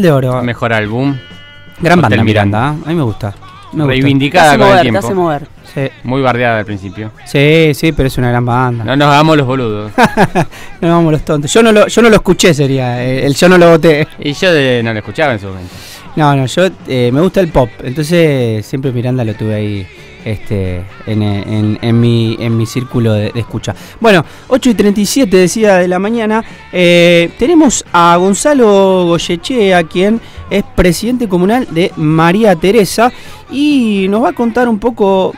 de oro. Mejor álbum. Gran banda Miranda, ¿eh? a mí me gusta. Reivindicada con mover, el tiempo. mover. Muy bardeada al principio. Sí, sí, pero es una gran banda. No nos vamos los boludos. no nos vamos los tontos. Yo no lo, yo no lo escuché sería, eh, el, yo no lo voté. Y yo no lo escuchaba en su momento. No, no, yo eh, me gusta el pop, entonces siempre Miranda lo tuve ahí este, en, mi, en mi círculo de, escucha. Bueno, 8 y 37 decía de la mañana, eh, tenemos a Gonzalo Goyechea, quien es presidente comunal de María Teresa, y nos va a contar un poco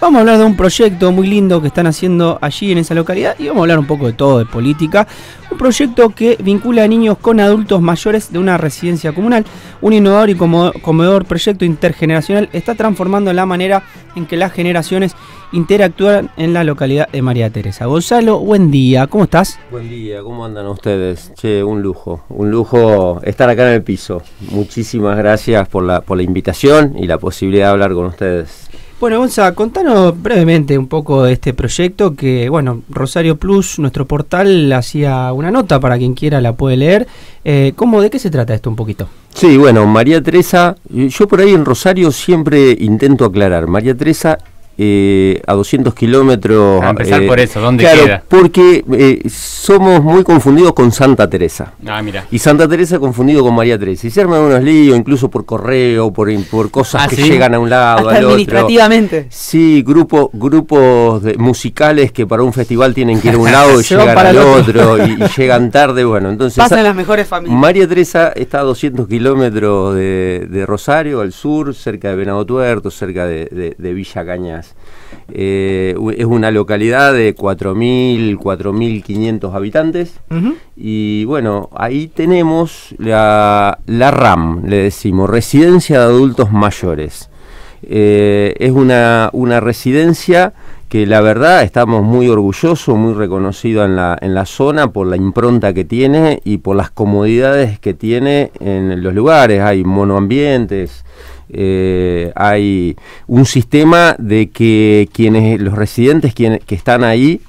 Vamos a hablar de un proyecto muy lindo que están haciendo allí en esa localidad y vamos a hablar un poco de todo, de política. Un proyecto que vincula a niños con adultos mayores de una residencia comunal. Un innovador y comedor proyecto intergeneracional está transformando la manera en que las generaciones interactúan en la localidad de María Teresa. Gonzalo, buen día, ¿cómo estás? Buen día, ¿cómo andan ustedes? Che, un lujo, un lujo estar acá en el piso. Muchísimas gracias por la, por la invitación y la posibilidad de hablar con ustedes. Bueno, Gonza, contanos brevemente un poco de este proyecto que, bueno, Rosario Plus, nuestro portal, hacía una nota para quien quiera la puede leer. Eh, ¿cómo, ¿De qué se trata esto un poquito? Sí, bueno, María Teresa, eh, yo por ahí en Rosario siempre intento aclarar, María Teresa eh, a 200 kilómetros. A empezar eh, por eso, ¿dónde claro, Porque eh, somos muy confundidos con Santa Teresa. Ah, mira. Y Santa Teresa confundido con María Teresa. Y se arman unos líos, incluso por correo, por, por cosas ah, que llegan a un lado, al administrativamente. Sí, grupo, grupos musicales que para un festival tienen que ir a un lado y llegar al otro, y, llegan tarde. Bueno, entonces. Pasan las mejores familias. María Teresa está a 200 kilómetros de, Rosario, al sur, cerca de Venado Tuerto, cerca de, de Villa Cañas. Eh, es una localidad de 4.000, 4.500 habitantes. Y bueno, ahí tenemos la, la, RAM, le decimos, Residencia de Adultos Mayores. Eh, es una, una, residencia que la verdad estamos muy orgullosos, muy reconocidos en la, en la zona por la impronta que tiene y por las comodidades que tiene en los lugares. Hay monoambientes, eh, hay un sistema de que quienes los residentes que están ahí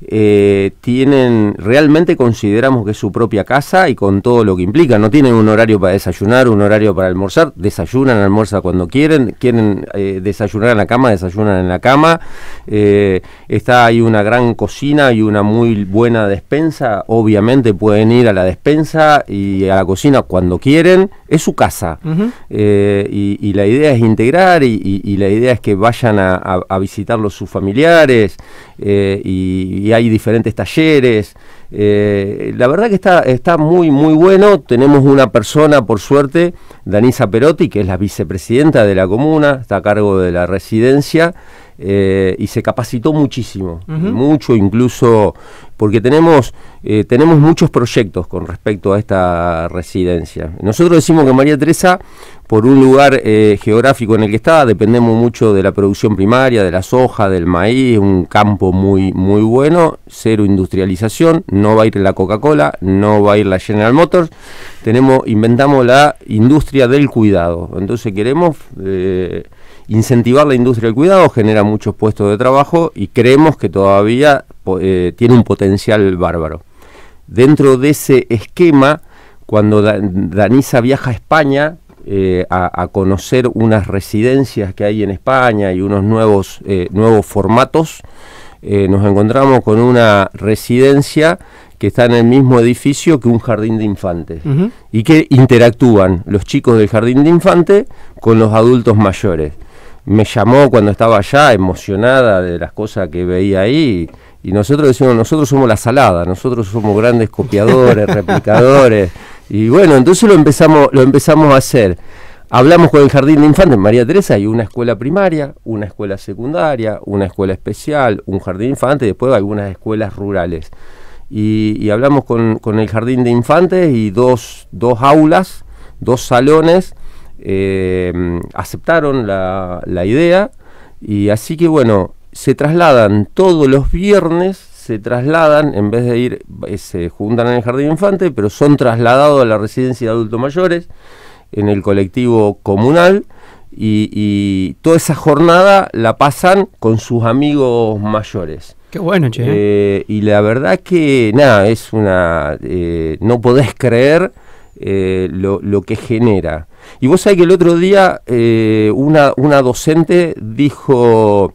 eh, tienen realmente consideramos que es su propia casa y con todo lo que implica. No tienen un horario para desayunar, un horario para almorzar, desayunan, almuerzan cuando quieren, quieren eh, desayunar en la cama, desayunan en la cama. está hay una gran cocina y una muy buena despensa. Obviamente pueden ir a la despensa y a la cocina cuando quieren es su casa. Eh, y, la idea es integrar y, la idea es que vayan a, a, visitarlos sus familiares eh, y, hay diferentes talleres. Eh, la verdad que está, está muy, muy bueno. Tenemos una persona, por suerte, Danisa Perotti, que es la vicepresidenta de la comuna, está a cargo de la residencia. Eh, y se capacitó muchísimo, eh, mucho incluso, porque tenemos, eh, tenemos muchos proyectos con respecto a esta residencia. Nosotros decimos que María Teresa, por un lugar geográfico en el que está, dependemos mucho de la producción primaria, de la soja, del maíz, un campo muy, muy bueno, cero industrialización, no va a ir la Coca-Cola, no va a ir la General Motors, tenemos, inventamos la industria del cuidado, entonces queremos... Incentivar la industria del cuidado genera muchos puestos de trabajo y creemos que todavía eh, tiene un potencial bárbaro. Dentro de ese esquema, cuando Danisa viaja a España eh, a, conocer unas residencias que hay en España y unos nuevos, eh, nuevos formatos, nos encontramos con una residencia que está en el mismo edificio que un jardín de infantes y que interactúan los chicos del jardín de infantes con los adultos mayores me llamó cuando estaba allá, emocionada de las cosas que veía ahí. Y nosotros decimos, nosotros somos la salada, nosotros somos grandes copiadores, replicadores. Y bueno, entonces lo empezamos, lo empezamos a hacer. Hablamos con el jardín de infantes, María Teresa, hay una escuela primaria, una escuela secundaria, una escuela especial, un jardín de infantes y después algunas escuelas rurales. Y, hablamos con, el jardín de infantes y dos, dos aulas, dos salones eh, aceptaron la, la idea y así que bueno, se trasladan todos los viernes, se trasladan, en vez de ir, eh, se juntan en el jardín infante, pero son trasladados a la residencia de adultos mayores, en el colectivo comunal, y, toda esa jornada la pasan con sus amigos mayores. Qué bueno, che. ¿eh? y la verdad que, nada, es una... no podés creer eh, lo, que genera. Y vos sabés que el otro día eh, una, una docente dijo,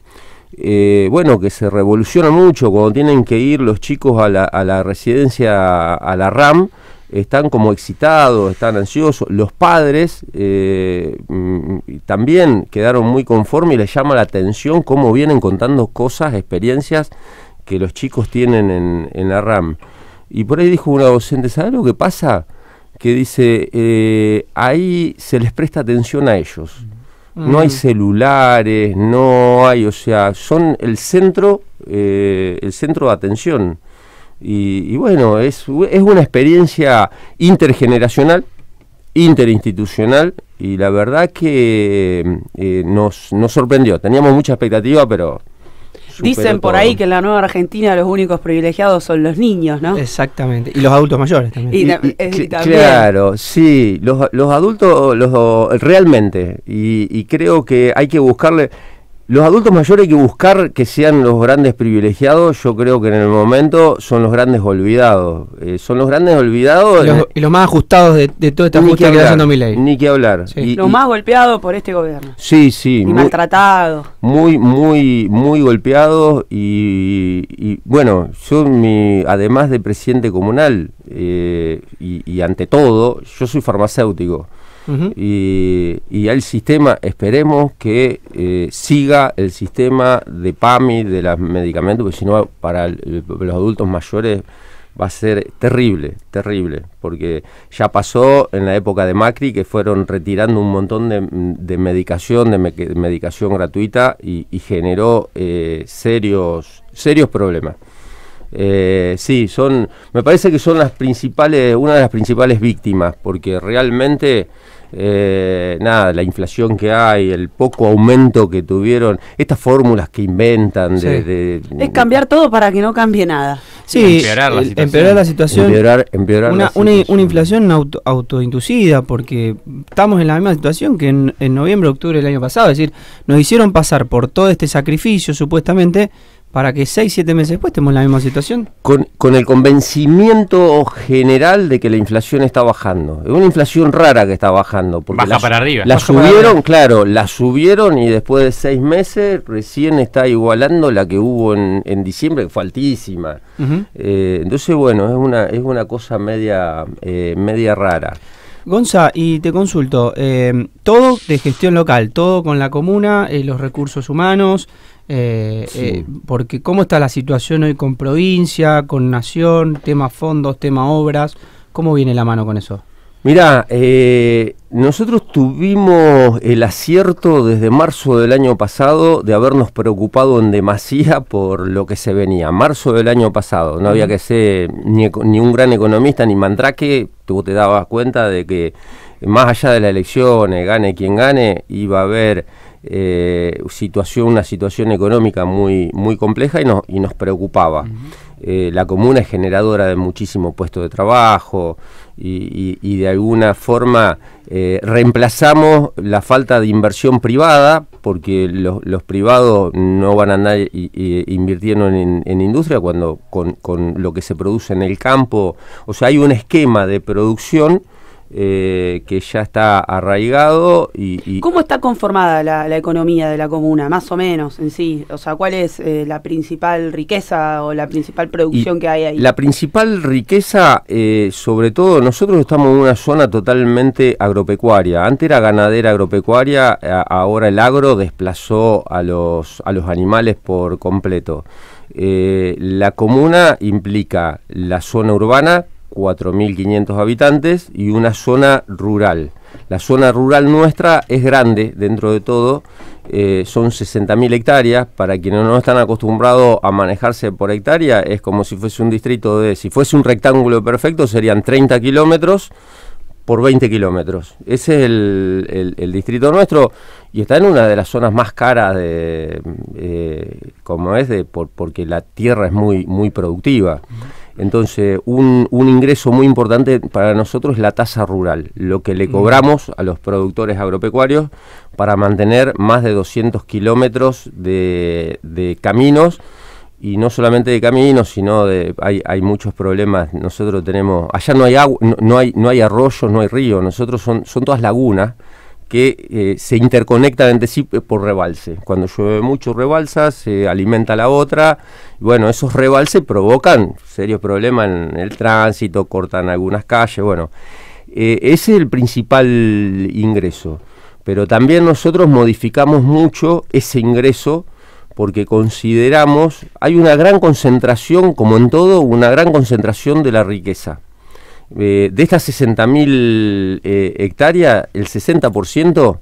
eh, bueno, que se revoluciona mucho cuando tienen que ir los chicos a la, residencia, a la RAM, están como excitados, están ansiosos. Los padres mm, también quedaron muy conformes y les llama la atención cómo vienen contando cosas, experiencias que los chicos tienen en, en la RAM. Y por ahí dijo una docente, ¿sabes lo que pasa? que dice, eh, ahí se les presta atención a ellos. Mm. No hay mm. celulares, no hay, o sea, son el centro, eh, el centro de atención. Y, bueno, es, una experiencia intergeneracional, interinstitucional, y la verdad que eh, nos, nos sorprendió. Teníamos mucha expectativa, pero Dicen por ahí que en la nueva Argentina los únicos privilegiados son los niños, ¿no? Exactamente. Y los adultos mayores también. Claro, sí. Los, los adultos los, realmente. y creo que hay que buscarle los adultos mayores hay que buscar que sean los grandes privilegiados. Yo creo que en el momento son los grandes olvidados. Eh, son los grandes olvidados. Eh, y los, más ajustados de, de toda esta justicia que está haciendo mi ley. Ni que hablar. Y, los más golpeados por este gobierno. Sí, sí. Y maltratados. Muy, muy, muy golpeados. Y, bueno, yo, mi, además de presidente comunal eh, y ante todo, yo soy farmacéutico y, y, el sistema, esperemos que eh, siga el sistema de PAMI, de los medicamentos, porque si no, para los adultos mayores va a ser terrible, terrible, porque ya pasó en la época de Macri que fueron retirando un montón de, medicación, de, medicación gratuita y, generó eh, serios, serios problemas. Eh, sí, son, me parece que son las principales, una de las principales víctimas, porque realmente, eh, nada, la inflación que hay, el poco aumento que tuvieron, estas fórmulas que inventan Es cambiar todo para que no cambie nada. Sí, empeorar la situación. una, inflación autoinducida, porque estamos en la misma situación que en, en noviembre, octubre del año pasado, es decir, nos hicieron pasar por todo este sacrificio, supuestamente, para que seis siete meses después estemos en la misma situación. Con, el convencimiento general de que la inflación está bajando. Es una inflación rara que está bajando. Baja para arriba. La subieron, claro, la subieron y después de seis meses recién está igualando la que hubo en, en diciembre, que fue altísima. Eh, entonces, bueno, es una, es una cosa media, eh, media rara. Gonza, y te consulto, eh, todo de gestión local, todo con la comuna, los recursos humanos, eh, eh, porque cómo está la situación hoy con provincia, con nación, tema fondos, tema obras, ¿cómo viene la mano con eso? Mirá, eh, nosotros tuvimos el acierto desde marzo del año pasado de habernos preocupado en demasía por lo que se venía. Marzo del año pasado, no había que ser ni, un gran economista ni mantraque tú te dabas cuenta de que más allá de las elecciones, gane quien gane, iba a haber eh, situación, una situación económica muy, muy compleja y, no, y nos preocupaba. Eh, la comuna es generadora de muchísimos puestos de trabajo y, de alguna forma eh, reemplazamos la falta de inversión privada porque los privados no van a andar invirtiendo en, industria cuando con, lo que se produce en el campo. O sea, hay un esquema de producción eh, que ya está arraigado y, ¿Cómo está conformada la, economía de la comuna, más o menos en sí? O sea, ¿cuál es eh, la principal riqueza o la principal producción que hay ahí? La principal riqueza, eh, sobre todo, nosotros estamos en una zona totalmente agropecuaria. Antes era ganadera agropecuaria, ahora el agro desplazó a los, a los animales por completo. la comuna implica la zona urbana, 4.500 habitantes y una zona rural. La zona rural nuestra es grande dentro de todo, eh, son 60.000 hectáreas, para quienes no están acostumbrados a manejarse por hectárea, es como si fuese un distrito de, si fuese un rectángulo perfecto, serían 30 kilómetros por 20 kilómetros. Ese es el, distrito nuestro y está en una de las zonas más caras de, eh, como es, de, porque la tierra es muy, muy productiva. Entonces, un, un, ingreso muy importante para nosotros es la tasa rural, lo que le mm. cobramos a los productores agropecuarios para mantener más de 200 kilómetros de, caminos, y no solamente de caminos, sino de, hay, hay muchos problemas. Nosotros tenemos, allá no hay, agua, no, hay, no hay arroyos, no hay río, nosotros son, son todas lagunas que eh, se interconectan entre sí eh, por rebalse. Cuando llueve mucho rebalsa, se alimenta la otra. Bueno, esos rebalses provocan serios problemas en el tránsito, cortan algunas calles. Bueno, eh, ese es el principal ingreso. Pero también nosotros modificamos mucho ese ingreso porque consideramos, hay una gran concentración, como en todo, una gran concentración de la riqueza. Eh, de estas 60.000 eh, hectáreas, el 60%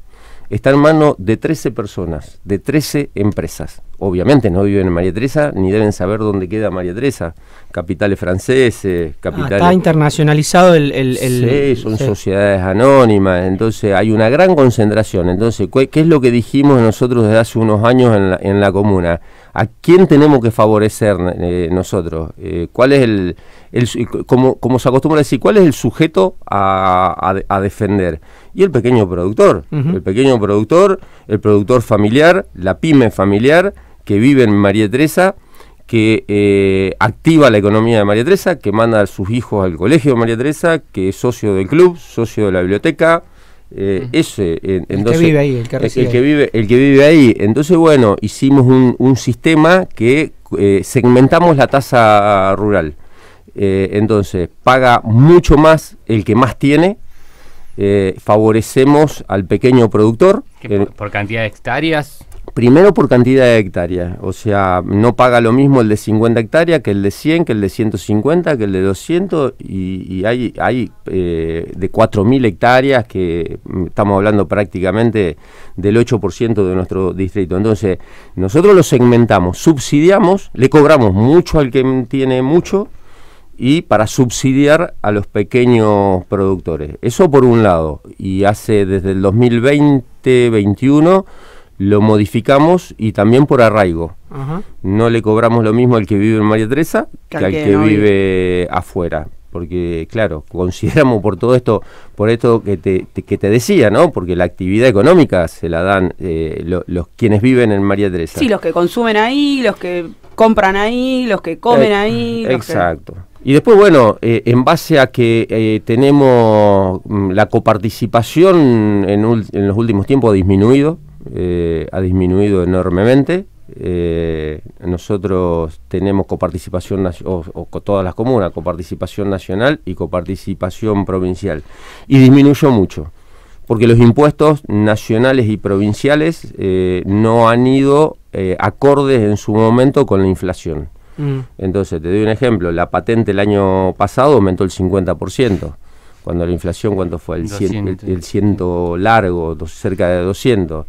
está en manos de 13 personas, de 13 empresas. Obviamente no viven en María Teresa, ni deben saber dónde queda María Teresa. Capitales franceses, ah, capitales... está internacionalizado el... sí, son sociedades anónimas, entonces hay una gran concentración. Entonces, ¿qué es lo que dijimos nosotros desde hace unos años en la, en la comuna? ¿A quién tenemos que favorecer eh, nosotros? Eh, ¿Cuál es el, el como, como, se acostumbra decir, cuál es el sujeto a, a, defender? Y el pequeño productor, el pequeño productor, el productor familiar, la pyme familiar que vive en María Teresa, que eh, activa la economía de María Teresa, que manda a sus hijos al colegio de María Teresa, que es socio del club, socio de la biblioteca, eh, ese el entonces, que vive ahí el que, vive ahí entonces bueno hicimos un, sistema que eh, segmentamos la tasa rural eh, entonces paga mucho más el que más tiene eh, favorecemos al pequeño productor por cantidad de hectáreas Primero por cantidad de hectáreas, o sea, no paga lo mismo el de 50 hectáreas que el de 100, que el de 150, que el de 200, y, hay, hay eh, de 4.000 hectáreas que mm, estamos hablando prácticamente del 8% de nuestro distrito. Entonces, nosotros lo segmentamos, subsidiamos, le cobramos mucho al que tiene mucho y para subsidiar a los pequeños productores. Eso por un lado, y hace desde el 2020-21 lo modificamos y también por arraigo. No le cobramos lo mismo al que vive en María Teresa que, al que vive afuera. Porque, claro, consideramos por todo esto, por esto que te, que te decía, ¿no? Porque la actividad económica se la dan eh, los quienes viven en María Teresa. Sí, los que consumen ahí, los que compran ahí, los que comen eh, ahí. Exacto. Y después, bueno, eh, en base a que tenemos mm, la coparticipación en, en, los últimos tiempos ha disminuido, eh, ha disminuido enormemente. Eh, nosotros tenemos coparticipación, o, o, todas las comunas, coparticipación nacional y coparticipación provincial. Y disminuyó mucho, porque los impuestos nacionales y provinciales eh, no han ido acordes en su momento con la inflación. Mm. Entonces, te doy un ejemplo, la patente el año pasado aumentó el 50% cuando la inflación, ¿cuánto fue? El ciento el, largo, cerca de 200.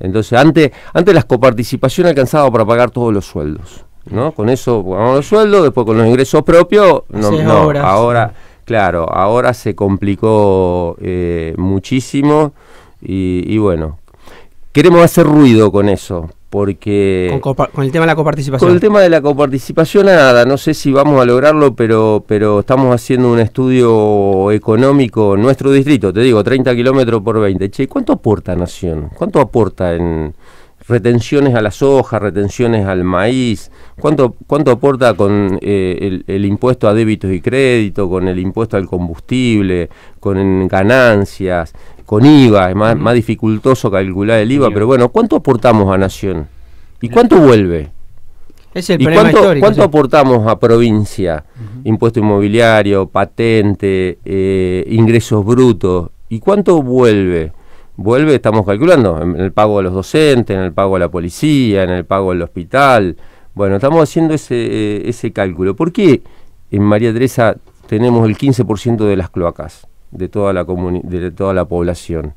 Entonces, antes, antes las coparticipación alcanzaba para pagar todos los sueldos. ¿no? Con eso pagamos los sueldos, después con los ingresos propios, no, ahora, claro, ahora se complicó eh, muchísimo y, y bueno, queremos hacer ruido con eso, porque... Con, el tema de la coparticipación. Con el tema de la coparticipación, nada, no sé si vamos a lograrlo, pero, pero estamos haciendo un estudio económico en nuestro distrito, te digo, 30 kilómetros por 20. Che, ¿cuánto aporta Nación? ¿Cuánto aporta en, retenciones a la soja, retenciones al maíz, cuánto, cuánto aporta con eh, el, impuesto a débitos y crédito, con el impuesto al combustible, con ganancias, con IVA, es más, dificultoso calcular el IVA, pero bueno, ¿cuánto aportamos a Nación? ¿Y eh. cuánto vuelve? Es el ¿Y cuánto, aportamos a provincia? Impuesto inmobiliario, patente, eh, ingresos brutos. ¿Y cuánto vuelve? vuelve, estamos calculando, en el pago a los docentes, en el pago a la policía, en el pago al hospital. Bueno, estamos haciendo ese, eh, ese cálculo. ¿Por qué en María Teresa tenemos el 15% de las cloacas de toda la, de toda la población?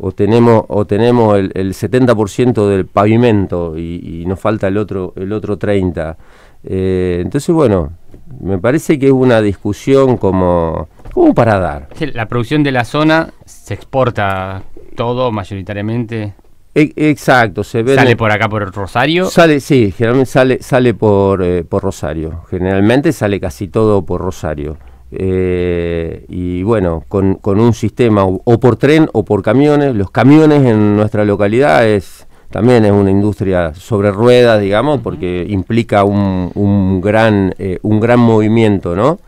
O tenemos, o tenemos el, 70% del pavimento y, nos falta el otro, el otro 30%. Eh, entonces, bueno, me parece que es una discusión como, como para dar. La producción de la zona se exporta todo mayoritariamente? E, exacto, se ve. ¿Sale por acá por Rosario? Sale, sí, generalmente sale, sale por, eh, por Rosario. Generalmente sale casi todo por Rosario. Eh, y bueno, con, un sistema o, por tren o por camiones. Los camiones en nuestra localidad es también es una industria sobre ruedas, digamos, porque implica un, gran, eh, un gran movimiento, ¿no?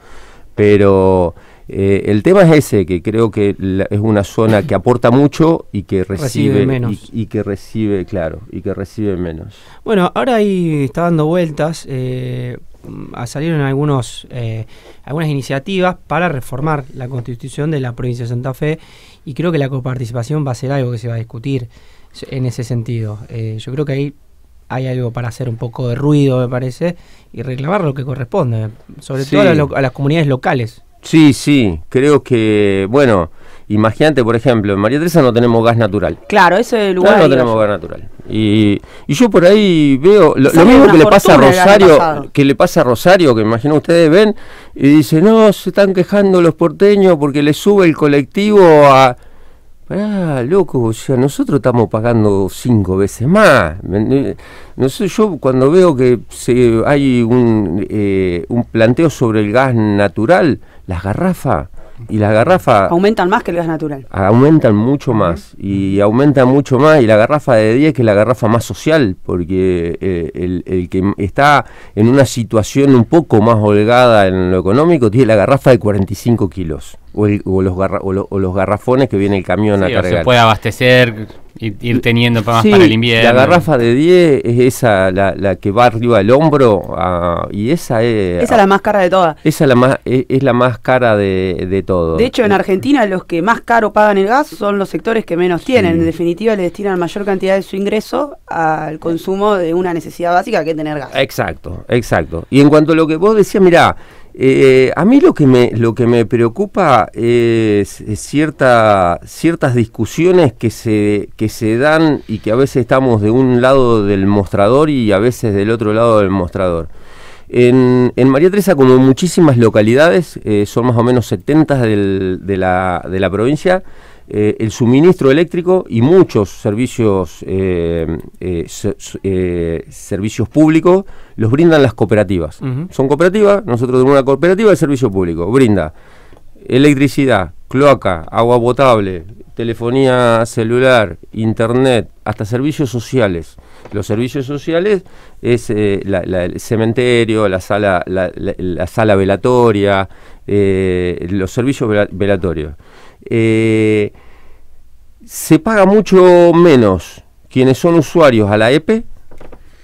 Pero eh, el tema es ese, que creo que es una zona que aporta mucho y que recibe, menos. Y, que recibe, claro, y que recibe menos. Bueno, ahora ahí está dando vueltas, eh, salieron algunos, eh, algunas iniciativas para reformar la constitución de la provincia de Santa Fe y creo que la coparticipación va a ser algo que se va a discutir en ese sentido. Eh, yo creo que ahí hay algo para hacer un poco de ruido, me parece, y reclamar lo que corresponde, sobre todo a las comunidades locales. Sí, sí, creo que, bueno, imagínate, por ejemplo, en María Teresa no tenemos gas natural. Claro, ese lugar. no tenemos gas natural. Y, yo por ahí veo lo, mismo que le pasa a Rosario, que le pasa a Rosario, que imagino ustedes ven, y dicen, no, se están quejando los porteños porque le sube el colectivo a ah loco, o sea, nosotros estamos pagando cinco veces más. No sé, yo cuando veo que hay un, eh, un planteo sobre el gas natural, las garrafas y las garrafas... Aumentan más que el gas natural. Aumentan mucho más. Y aumenta mucho más. Y la garrafa de 10, que es la garrafa más social, porque eh, el, que está en una situación un poco más holgada en lo económico, tiene la garrafa de 45 kilos. O, los, o, los garrafones que viene el camión a cargar. se puede abastecer ir teniendo para más para el invierno. La garrafa de 10 es esa, la, la que va arriba del hombro, ah, y esa es... Esa es la ah, más cara de todas. Esa la más, es, la más cara de, de todo. De hecho, en eh, Argentina los que más caro pagan el gas son los sectores que menos tienen. En definitiva, le destinan mayor cantidad de su ingreso al consumo de una necesidad básica que es tener gas. Exacto, exacto. Y en cuanto a lo que vos decías, mirá, eh, a mí lo que me, lo que me preocupa es, cierta, ciertas discusiones que se, que se dan y que a veces estamos de un lado del mostrador y a veces del otro lado del mostrador. En, en María Teresa, como muchísimas localidades, eh, son más o menos 70 de, la, de la provincia, eh, el suministro eléctrico y muchos servicios, eh, eh, servicios públicos los brindan las cooperativas. Son cooperativas, nosotros tenemos una cooperativa de servicio público, brinda electricidad, cloaca, agua potable, telefonía celular, internet, hasta servicios sociales. Los servicios sociales es el cementerio, la sala, la sala velatoria, los servicios velatorios. Eh, se paga mucho menos quienes son usuarios a la EPE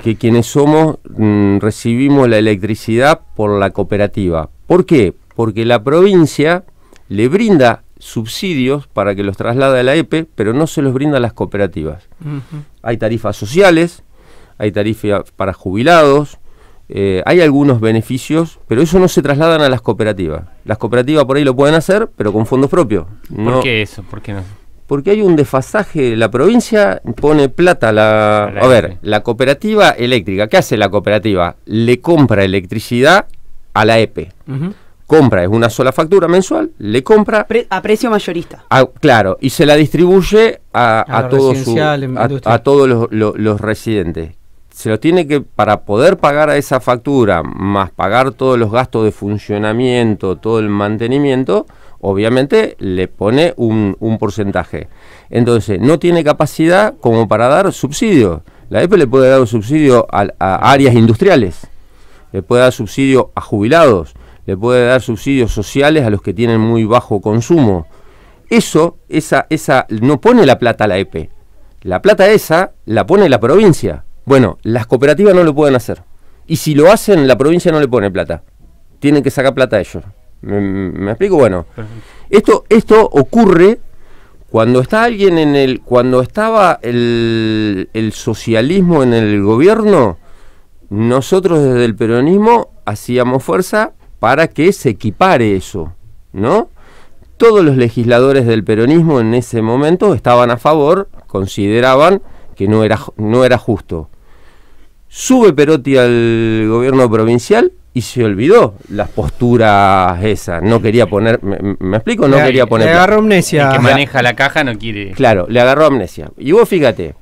que quienes somos mm, recibimos la electricidad por la cooperativa. ¿Por qué? Porque la provincia le brinda subsidios para que los traslade a la EPE, pero no se los brinda a las cooperativas. Hay tarifas sociales, hay tarifas para jubilados, eh, hay algunos beneficios, pero eso no se trasladan a las cooperativas. Las cooperativas por ahí lo pueden hacer, pero con fondos propios. ¿Por qué eso? ¿Por qué no? Porque hay un desfasaje. La provincia pone plata. a, la a ver, la cooperativa eléctrica. ¿Qué hace la cooperativa? Le compra electricidad a la EPE. Compra, es una sola factura mensual, le compra. a precio mayorista. claro, y se la distribuye a, todos, a, todos los, los residentes se lo tiene que, para poder pagar a esa factura, más pagar todos los gastos de funcionamiento, todo el mantenimiento, obviamente le pone un, porcentaje. Entonces, no tiene capacidad como para dar subsidio. La EPE le puede dar un subsidio a, áreas industriales, le puede dar subsidio a jubilados, le puede dar subsidios sociales a los que tienen muy bajo consumo. Eso, esa, esa, no pone la plata a la EPE. La plata esa la pone la provincia. Bueno, las cooperativas no lo pueden hacer. Y si lo hacen, la provincia no le pone plata. Tienen que sacar plata a ellos. ¿Me, explico? Bueno, esto, esto ocurre cuando está alguien en el. Cuando estaba el, socialismo en el gobierno, nosotros desde el peronismo hacíamos fuerza para que se equipare eso, ¿no? Todos los legisladores del peronismo en ese momento estaban a favor, consideraban que no era, no era justo. Sube Perotti al gobierno provincial y se olvidó las posturas esas. No quería poner. ¿Me, explico? No quería poner. Le agarró amnesia. que maneja la caja no quiere. Claro, le agarró amnesia. Y vos fíjate,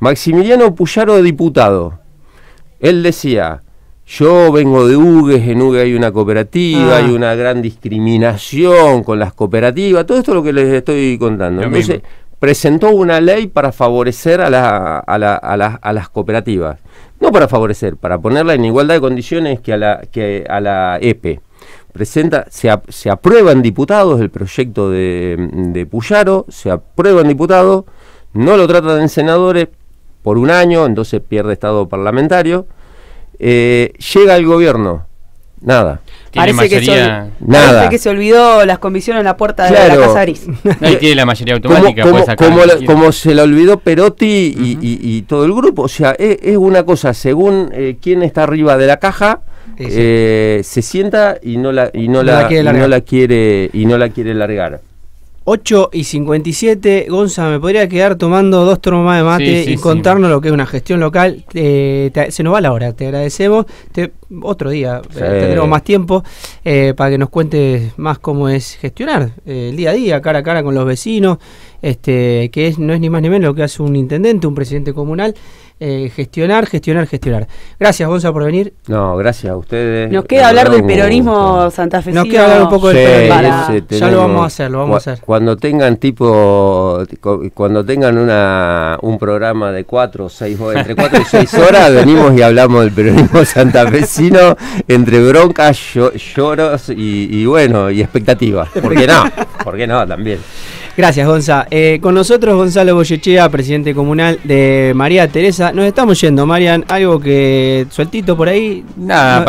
Maximiliano Puyaro, diputado. Él decía. Yo vengo de UGES, en UGES hay una cooperativa, ah. hay una gran discriminación con las cooperativas, todo esto es lo que les estoy contando. Entonces, presentó una ley para favorecer a, a, las cooperativas. No para favorecer, para ponerla en igualdad de condiciones que a la, que a la EPE. Presenta, se, aprueba en diputados el proyecto de, de Puyaro, se aprueba en diputados, no lo tratan en senadores por un año, entonces pierde estado parlamentario. Eh, llega el gobierno, nada parece, que se, parece que se olvidó las comisiones en la puerta de la Casa Gris. No, tiene la mayoría automática. Como, se la olvidó Perotti y, todo el grupo. O sea, es, una cosa, según quien eh, quién está arriba de la caja, eh, se sienta y no la, y no, la, no la quiere y no la quiere largar. 8 y 57, Gonza, me podría quedar tomando dos más de mate y contarnos lo que es una gestión local. se nos va la hora, te agradecemos. otro día eh, tendremos más tiempo eh, para que nos cuentes más cómo es gestionar eh, el día a día, cara a cara con los vecinos, este, que no es ni más ni menos lo que hace un intendente, un presidente comunal. gestionar, gestionar, gestionar. Gracias, Gonza, por venir. No, gracias a ustedes. Nos queda hablar del peronismo Santa Fe Nos queda hablar un poco del peronismo. Ya lo vamos a hacer, lo vamos a hacer cuando tengan tipo, cuando tengan una, un programa de cuatro o seis, entre cuatro y seis horas, venimos y hablamos del peronismo santafesino entre broncas, lloros y, bueno, y expectativas. ¿Por qué no? ¿Por qué no también? Gracias, Gonza. Eh, con nosotros Gonzalo Boyechea, presidente comunal de María Teresa. Nos estamos yendo, Marian. Algo que sueltito por ahí. Nada,